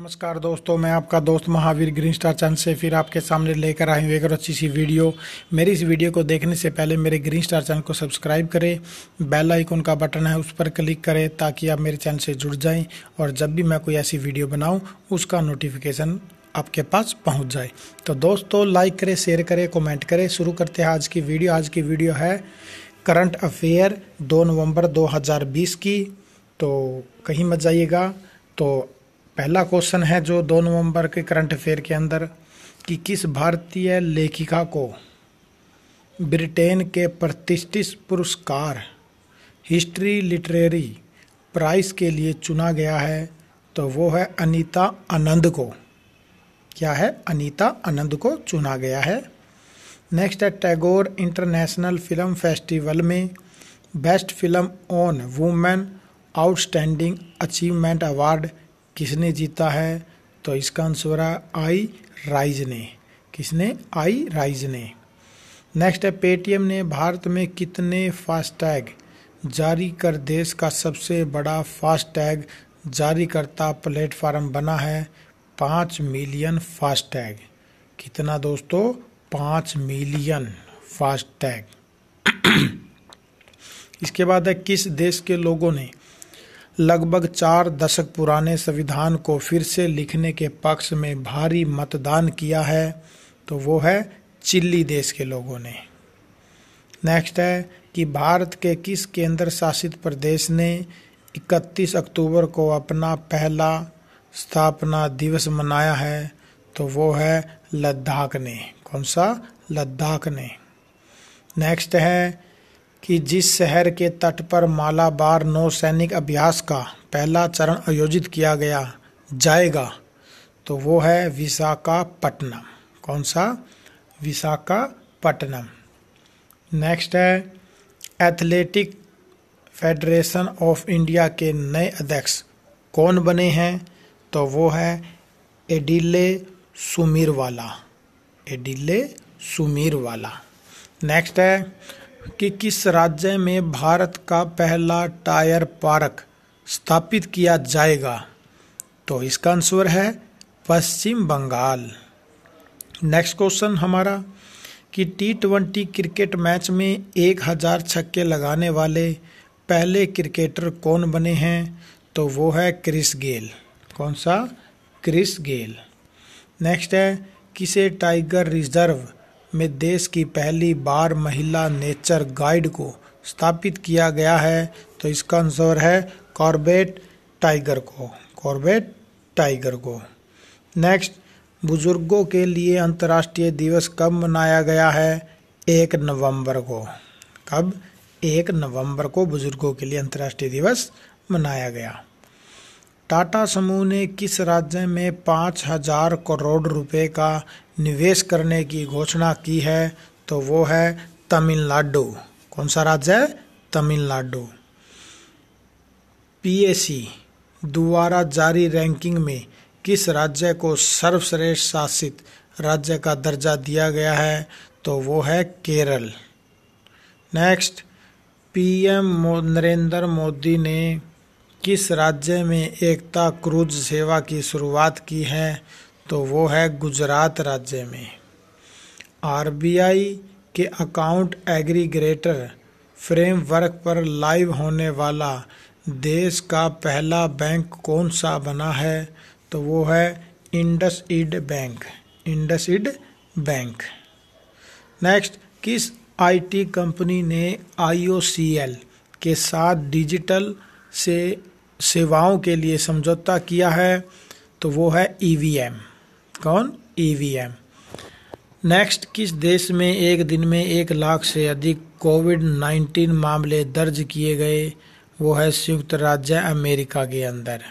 नमस्कार दोस्तों मैं आपका दोस्त महावीर ग्रीन स्टार चैनल से फिर आपके सामने लेकर आई हूँ एक और अच्छी सी वीडियो मेरी इस वीडियो को देखने से पहले मेरे ग्रीन स्टार चैनल को सब्सक्राइब करें बेल आइकन का बटन है उस पर क्लिक करें ताकि आप मेरे चैनल से जुड़ जाएं और जब भी मैं कोई ऐसी वीडियो बनाऊँ उसका नोटिफिकेशन आपके पास पहुँच जाए तो दोस्तों लाइक करें शेयर करें कॉमेंट करें शुरू करते हैं आज की वीडियो आज की वीडियो है करंट अफेयर दो नवम्बर दो की तो कहीं मत जाइएगा तो पहला क्वेश्चन है जो दो नवंबर के करंट अफेयर के अंदर कि किस भारतीय लेखिका को ब्रिटेन के प्रतिष्ठित पुरस्कार हिस्ट्री लिटरेरी प्राइस के लिए चुना गया है तो वो है अनीता आनंद को क्या है अनीता आनंद को चुना गया है नेक्स्ट है टैगोर इंटरनेशनल फिल्म फेस्टिवल में best film on women outstanding achievement award किसने जीता है तो इसका आंसर है आई राइज ने किसने आई राइज ने नेक्स्ट है पेटीएम ने भारत में कितने फास्टैग जारी कर देश का सबसे बड़ा फास्टैग जारी करता प्लेटफार्म बना है पाँच मिलियन फास्टैग कितना दोस्तों पाँच मिलियन फास्टैग इसके बाद है किस देश के लोगों ने लगभग चार दशक पुराने संविधान को फिर से लिखने के पक्ष में भारी मतदान किया है तो वो है चिल्ली देश के लोगों ने नेक्स्ट है कि भारत के किस केंद्र शासित प्रदेश ने 31 अक्टूबर को अपना पहला स्थापना दिवस मनाया है तो वो है लद्दाख ने कौन सा लद्दाख ने नेक्स्ट है कि जिस शहर के तट पर मालाबार नौसैनिक अभ्यास का पहला चरण आयोजित किया गया जाएगा तो वो है विशाखापट्टनम कौन सा विशाखापट्टनम नेक्स्ट है एथलेटिक फेडरेशन ऑफ इंडिया के नए अध्यक्ष कौन बने हैं तो वो है एडिले सुमीर वाला एडिले सुमीर वाला नेक्स्ट है कि किस राज्य में भारत का पहला टायर पार्क स्थापित किया जाएगा तो इसका आंसर है पश्चिम बंगाल नेक्स्ट क्वेश्चन हमारा कि टी ट्वेंटी क्रिकेट मैच में एक हज़ार छक्के लगाने वाले पहले क्रिकेटर कौन बने हैं तो वो है क्रिस गेल कौन सा क्रिस गेल नेक्स्ट है किसे टाइगर रिजर्व में देश की पहली बार महिला नेचर गाइड को स्थापित किया गया है तो इसका आंसर है कॉर्बेट टाइगर को कॉर्बेट टाइगर को नेक्स्ट बुजुर्गों के लिए अंतर्राष्ट्रीय दिवस कब मनाया गया है एक नवंबर को कब एक नवंबर को बुजुर्गों के लिए अंतर्राष्ट्रीय दिवस मनाया गया टाटा समूह ने किस राज्य में पाँच हजार करोड़ रुपए का निवेश करने की घोषणा की है तो वो है तमिलनाडु कौन सा राज्य है तमिलनाडु सी द्वारा जारी रैंकिंग में किस राज्य को सर्वश्रेष्ठ शासित राज्य का दर्जा दिया गया है तो वो है केरल नेक्स्ट पीएम नरेंद्र मोदी ने किस राज्य में एकता क्रूज सेवा की शुरुआत की है तो वो है गुजरात राज्य में आरबीआई के अकाउंट एग्रीग्रेटर फ्रेमवर्क पर लाइव होने वाला देश का पहला बैंक कौन सा बना है तो वो है IndusInd bank IndusInd bank next किस आईटी कंपनी ने आईओसीएल के साथ डिजिटल से सेवाओं के लिए समझौता किया है तो वो है ईवीएम e कौन ईवीएम e नेक्स्ट किस देश में एक दिन में एक लाख से अधिक कोविड नाइन्टीन मामले दर्ज किए गए वो है संयुक्त राज्य अमेरिका के अंदर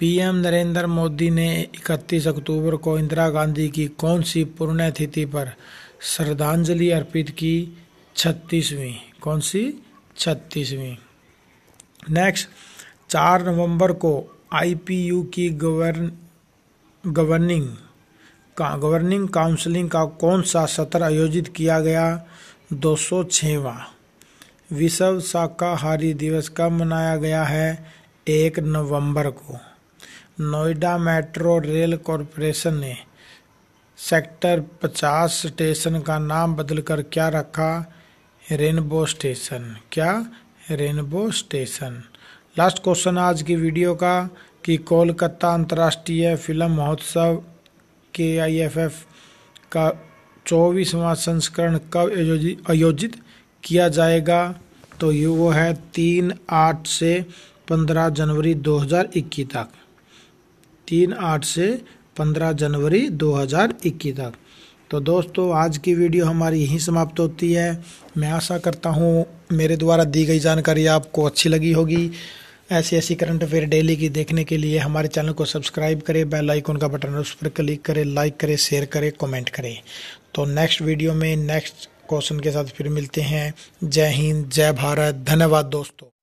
पीएम नरेंद्र मोदी ने 31 अक्टूबर को इंदिरा गांधी की कौन सी पुण्यतिथि पर श्रद्धांजलि अर्पित की छत्तीसवीं कौन सी छत्तीसवीं नेक्स्ट चार नवंबर को आईपीयू की गवर्न गवर्निंग का गवर्निंग काउंसलिंग का कौन सा सत्र आयोजित किया गया दो सौ छवा विश्व शाकाहारी दिवस कब मनाया गया है एक नवंबर को नोएडा मेट्रो रेल कॉरपोरेशन ने सेक्टर 50 स्टेशन का नाम बदलकर क्या रखा रेनबो स्टेशन क्या रेनबो स्टेशन लास्ट क्वेश्चन आज की वीडियो का कि कोलकाता अंतर्राष्ट्रीय फिल्म महोत्सव के आई एफ एफ का चौबीसवा संस्करण कब आयोजित किया जाएगा तो ये वो है तीन आठ से पंद्रह जनवरी दो हज़ार इक्कीस तक तीन आठ से पंद्रह जनवरी दो हज़ार इक्कीस तक तो दोस्तों आज की वीडियो हमारी यहीं समाप्त होती है मैं आशा करता हूँ मेरे द्वारा दी गई जानकारी आपको अच्छी लगी होगी ऐसी ऐसी करंट अफेयर डेली की देखने के लिए हमारे चैनल को सब्सक्राइब करें बेल आइकन का बटन उस पर क्लिक करें लाइक करें शेयर करें कमेंट करें तो नेक्स्ट वीडियो में नेक्स्ट क्वेश्चन के साथ फिर मिलते हैं जय हिंद जय भारत धन्यवाद दोस्तों